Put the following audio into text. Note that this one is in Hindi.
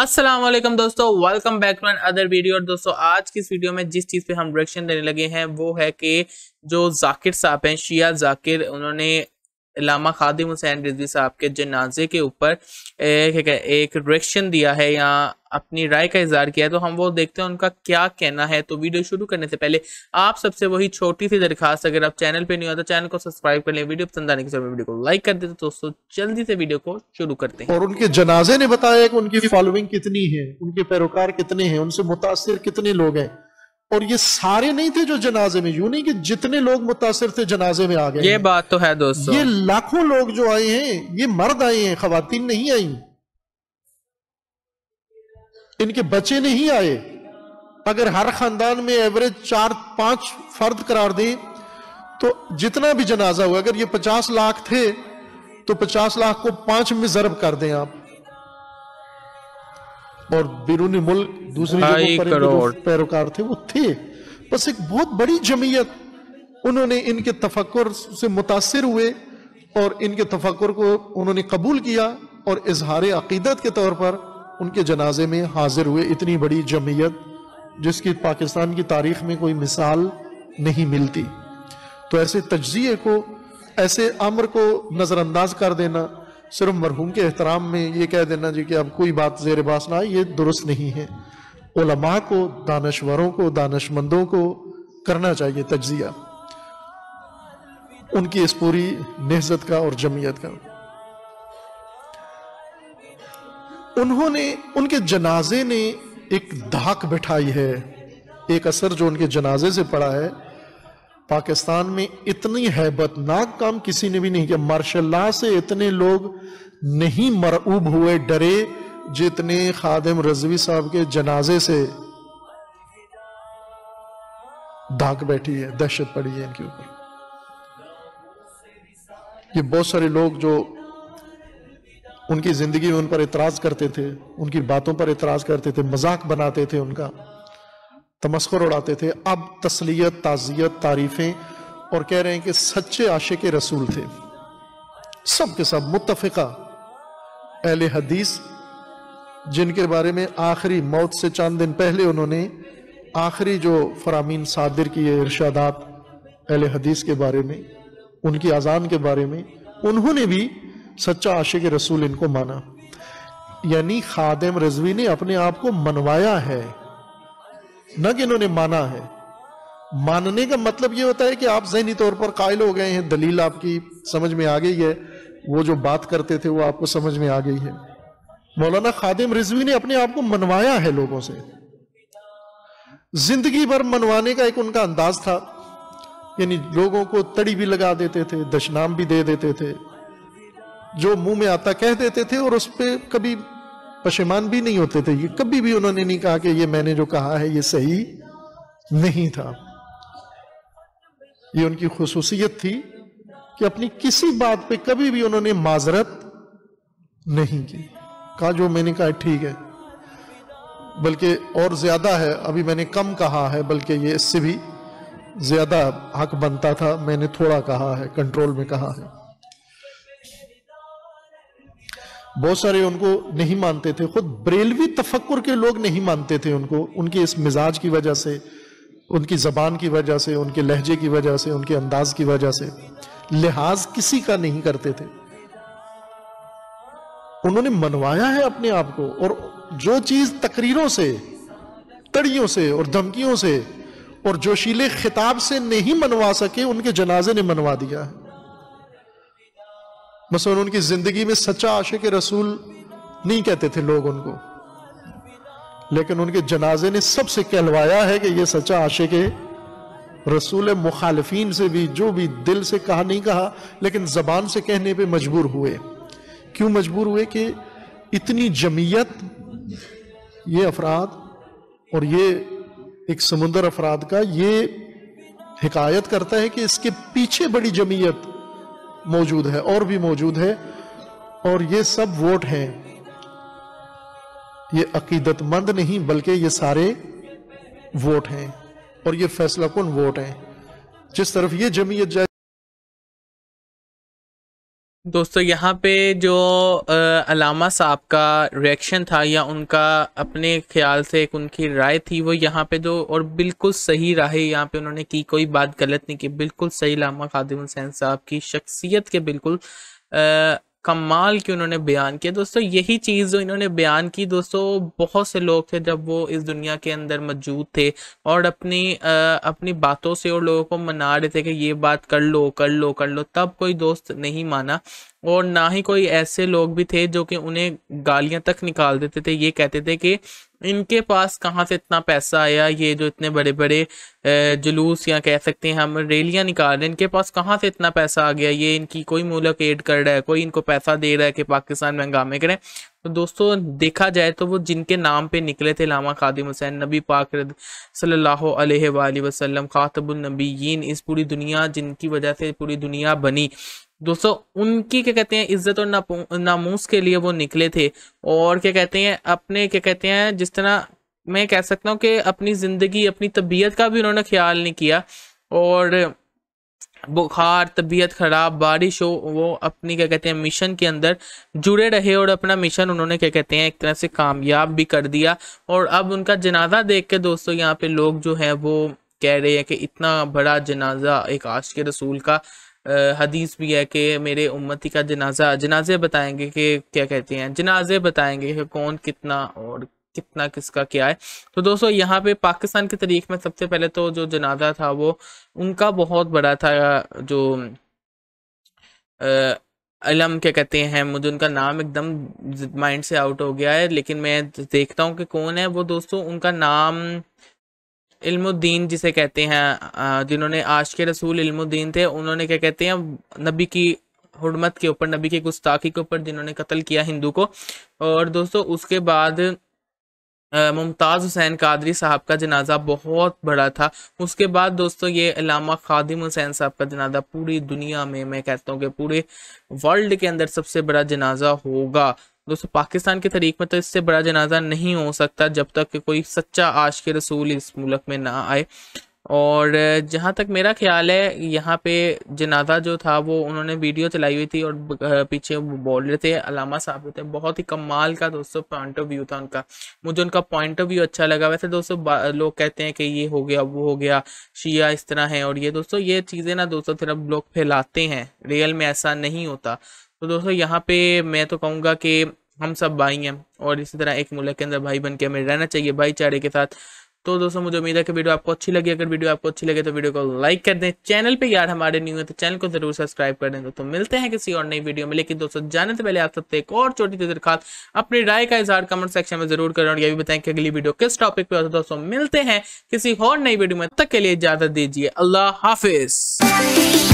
अस्सलाम वालेकुम दोस्तों welcome back to another video और दोस्तों आज की इस वीडियो में जिस चीज़ पे हम डायरेक्शन देने लगे हैं वो है कि जो जाकिर साहब हैं शिया जाकिर उन्होंने लामा खादिम हुसैन रिजवी साहब के जनाजे के ऊपर एक, एक रिएक्शन दिया है या अपनी राय का इजहार किया है तो हम वो देखते हैं उनका क्या कहना है तो वीडियो शुरू करने से पहले आप सबसे वही छोटी सी दरखास्त अगर आप चैनल पे नहीं हो तो चैनल को सब्सक्राइब कर लें वीडियो पसंद आने के वीडियो को लाइक कर देते तो दोस्तों जल्दी से वीडियो को शुरू करते हैं और उनके जनाजे ने बताया कि उनकी फॉलोइंग कितनी है उनके पैरोकार कितने हैं उनसे मुतासर कितने लोग हैं और ये सारे नहीं थे जो जनाजे में यूं नहीं कि जितने लोग मुतासर थे जनाजे में आ गए ये बात तो है दोस्तों ये लाखों लोग जो आए हैं ये मर्द आए हैं खातन नहीं आई इनके बच्चे नहीं आए अगर हर खानदान में एवरेज चार पांच फर्द करार दें तो जितना भी जनाजा हुआ अगर ये पचास लाख थे तो पचास लाख को पांच में जरब कर दें आप और बिरूनी मुल्क दूसरे पैरोकार थे वो थे बस एक बहुत बड़ी जमीयत उन्होंने इनके तफक्र से मुतासर हुए और इनके तफक्र को उन्होंने कबूल किया और इजहार अकीदत के तौर पर उनके जनाजे में हाजिर हुए इतनी बड़ी जमीयत जिसकी पाकिस्तान की तारीख में कोई मिसाल नहीं मिलती तो ऐसे तजिए को ऐसे अमर को नज़रअंदाज कर देना सिर्फ मरहूम के एहतराम में ये कह देना जी कि अब कोई बात जेर बास ना ये दुरुस्त नहीं है उलमा को दानश्वरों को दानशमंदों को करना चाहिए तजिया उनकी इस पूरी नहजत का और जमीयत का उन्होंने उनके जनाजे ने एक धाक बिठाई है एक असर जो उनके जनाजे से पड़ा है पाकिस्तान में इतनी हैबतनाक काम किसी ने भी नहीं किया मार्शल्ला से इतने लोग नहीं मरऊब हुए डरे जितने खादिम रजवी साहब के जनाजे से धाक बैठी है दहशत पड़ी है इनके ऊपर ये बहुत सारे लोग जो उनकी जिंदगी में उन पर इतराज करते थे उनकी बातों पर इतराज करते थे मजाक बनाते थे उनका तमस्कर उड़ाते थे अब तसलियत ताज़ियत तारीफ़ें और कह रहे हैं कि सच्चे आशे के रसूल थे सब के सब मुतफ़ा अहल हदीस जिनके बारे में आखिरी मौत से चंद दिन पहले उन्होंने आखिरी जो फरामीन सादिर किए इर्शादात अहल हदीस के बारे में उनकी अजान के बारे में उन्होंने भी सच्चा आशे के रसूल इनको माना यानी खादम रजवी ने अपने आप को मनवाया है न कि इन्होंने माना है मानने का मतलब ये होता है कि आप जहनी तौर पर कायल हो गए हैं दलील आपकी समझ में आ गई है वो जो बात करते थे वो आपको समझ में आ गई है मौलाना खादिम रिजवी ने अपने आप को मनवाया है लोगों से जिंदगी भर मनवाने का एक उनका अंदाज था यानी लोगों को तड़ी भी लगा देते थे दशनाम भी दे देते थे जो मुंह में आता कह देते थे और उस पर कभी पशेमान भी नहीं होते थे ये कभी भी उन्होंने नहीं कहा कि ये मैंने जो कहा है ये सही नहीं था ये उनकी खसूसियत थी कि अपनी किसी बात पे कभी भी उन्होंने माजरत नहीं की कहा जो मैंने कहा ठीक है बल्कि और ज़्यादा है अभी मैंने कम कहा है बल्कि ये इससे भी ज़्यादा हक बनता था मैंने थोड़ा कहा है कंट्रोल में कहा है बहुत सारे उनको नहीं मानते थे खुद ब्रेलवी तफक्र के लोग नहीं मानते थे उनको उनके इस मिजाज की वजह से उनकी ज़बान की वजह से उनके लहजे की वजह से उनके अंदाज की वजह से लिहाज किसी का नहीं करते थे उन्होंने मनवाया है अपने आप को और जो चीज़ तकरीरों से तड़ियों से और धमकियों से और जोशीले खिताब से नहीं मनवा सके उनके जनाजे ने मनवा दिया है मसलन उनकी जिंदगी में सच्चा आशिक रसूल नहीं कहते थे लोग उनको लेकिन उनके जनाजे ने सबसे कहलवाया है कि ये सच्चा आशिक रसूल मुखालफी से भी जो भी दिल से कहा नहीं कहा लेकिन जबान से कहने पे मजबूर हुए क्यों मजबूर हुए कि इतनी जमीयत ये अफराद और ये एक समुंदर अफराद का ये हिकायत करता है कि इसके पीछे बड़ी जमीयत मौजूद है और भी मौजूद है और ये सब वोट हैं ये अकीदतमंद नहीं बल्कि ये सारे वोट हैं और ये फैसला कौन वोट हैं जिस तरफ ये जमीयत जाए दोस्तों यहाँ पे जो अलामा साहब का रिएक्शन था या उनका अपने ख्याल से एक उनकी राय थी वो यहाँ पे जो और बिल्कुल सही राय यहाँ पे उन्होंने की कोई बात गलत नहीं की बिल्कुल सही लामा खादिम हुसैन साहब की शख्सियत के बिल्कुल आ, कमाल की उन्होंने बयान किया दोस्तों यही चीज़ जो इन्होंने बयान की दोस्तों बहुत से लोग थे जब वो इस दुनिया के अंदर मौजूद थे और अपनी आ, अपनी बातों से और लोगों को मना रहे थे कि ये बात कर लो कर लो कर लो तब कोई दोस्त नहीं माना और ना ही कोई ऐसे लोग भी थे जो कि उन्हें गालियां तक निकाल देते थे ये कहते थे कि इनके पास कहाँ से इतना पैसा आया ये जो इतने बड़े बड़े जुलूस या कह सकते हैं हम रैलियाँ निकाल रहे हैं इनके पास कहाँ से इतना पैसा आ गया ये इनकी कोई मूलक एड कर रहा है कोई इनको पैसा दे रहा है कि पाकिस्तान में हंगामे करें तो दोस्तों देखा जाए तो वो जिनके नाम पे निकले थे लामा खादिम हुसैन नबी पाक सल्ला वसलम ख़ातबुलनबीन इस पूरी दुनिया जिनकी वजह से पूरी दुनिया बनी दोस्तों उनकी क्या कहते हैं इज्जत और नामूस के लिए वो निकले थे और क्या कहते हैं अपने क्या कहते हैं जिस तरह मैं कह सकता हूँ कि अपनी ज़िंदगी अपनी तबीयत का भी उन्होंने ख्याल नहीं किया और बुखार तबीयत ख़राब बारिश हो वो अपनी क्या कहते हैं मिशन के अंदर जुड़े रहे और अपना मिशन उन्होंने क्या कहते हैं एक तरह से कामयाब भी कर दिया और अब उनका जनाजा देख के दोस्तों यहाँ पे लोग जो हैं वो कह रहे हैं कि इतना बड़ा जनाजा एक आश के रसूल का हदीस भी है कि मेरे उम्मती का जनाजा जनाजे बताएंगे कि क्या कहते हैं जनाजे बताएंगे कि कौन कितना और कितना किसका क्या है तो दोस्तों यहाँ पे पाकिस्तान की तारीख में सबसे पहले तो जो जनाजा था वो उनका बहुत बड़ा था जो अलम क्या कहते हैं मुझे उनका नाम एकदम माइंड से आउट हो गया है लेकिन मैं देखता हूँ कि कौन है वो दोस्तों उनका नाम इल्मुद्दीन जिसे कहते हैं जिन्होंने आज के रसूल इल्मुद्दीन थे उन्होंने क्या कहते हैं नबी की हरमत के ऊपर नबी की गुस्ताखी के ऊपर जिन्होंने कत्ल किया हिंदू को और दोस्तों उसके बाद मुमताज़ हुसैन कादरी साहब का जनाजा बहुत बड़ा था उसके बाद दोस्तों ये अलामा खादिम हुसैन साहब का जनाजा पूरी दुनिया में मैं कहता हूँ कि पूरे वर्ल्ड के अंदर सबसे बड़ा जनाजा होगा दोस्तों पाकिस्तान के तरीक में तो इससे बड़ा जनाजा नहीं हो सकता जब तक कि कोई सच्चा आश के रसूल इस मुल्क में ना आए और जहाँ तक मेरा ख्याल है यहाँ पे जनाजा जो था वो उन्होंने वीडियो चलाई हुई थी और पीछे वो बोल रहे थे अलामा साहब होते बहुत ही कमाल का दोस्तों पॉइंट ऑफ व्यू था उनका मुझे उनका पॉइंट ऑफ व्यू अच्छा लगा वैसे दोस्तों लोग कहते हैं कि ये हो गया वो हो गया शिया इस तरह है और ये दोस्तों ये चीज़ें ना दोस्तों फिर लोग फैलाते हैं रियल में ऐसा नहीं होता तो दोस्तों यहाँ पे मैं तो कहूँगा कि हम सब भाई हैं और इसी तरह एक मुल्क के अंदर भाई बन के हमें रहना चाहिए भाईचारे के साथ तो दोस्तों मुझे उम्मीद है कि वीडियो आपको अच्छी लगी अगर वीडियो आपको अच्छी लगे तो वीडियो को लाइक कर दें चैनल पे यार हमारे न्यू है तो चैनल को जरूर सब्सक्राइब कर दें दोस्तों मिलते हैं किसी और नई वीडियो में लेकिन दोस्तों जाने से पहले आप सबसे एक और छोटी सी दरखास्त अपनी राय का इजहार कमेंट सेक्शन में जरूर करें और यह भी बताएं कि अगली वीडियो किस टॉपिक पे होता तो दोस्तों मिलते हैं किसी और नई वीडियो में तक के लिए इजाजत दीजिए अल्लाह हाफिज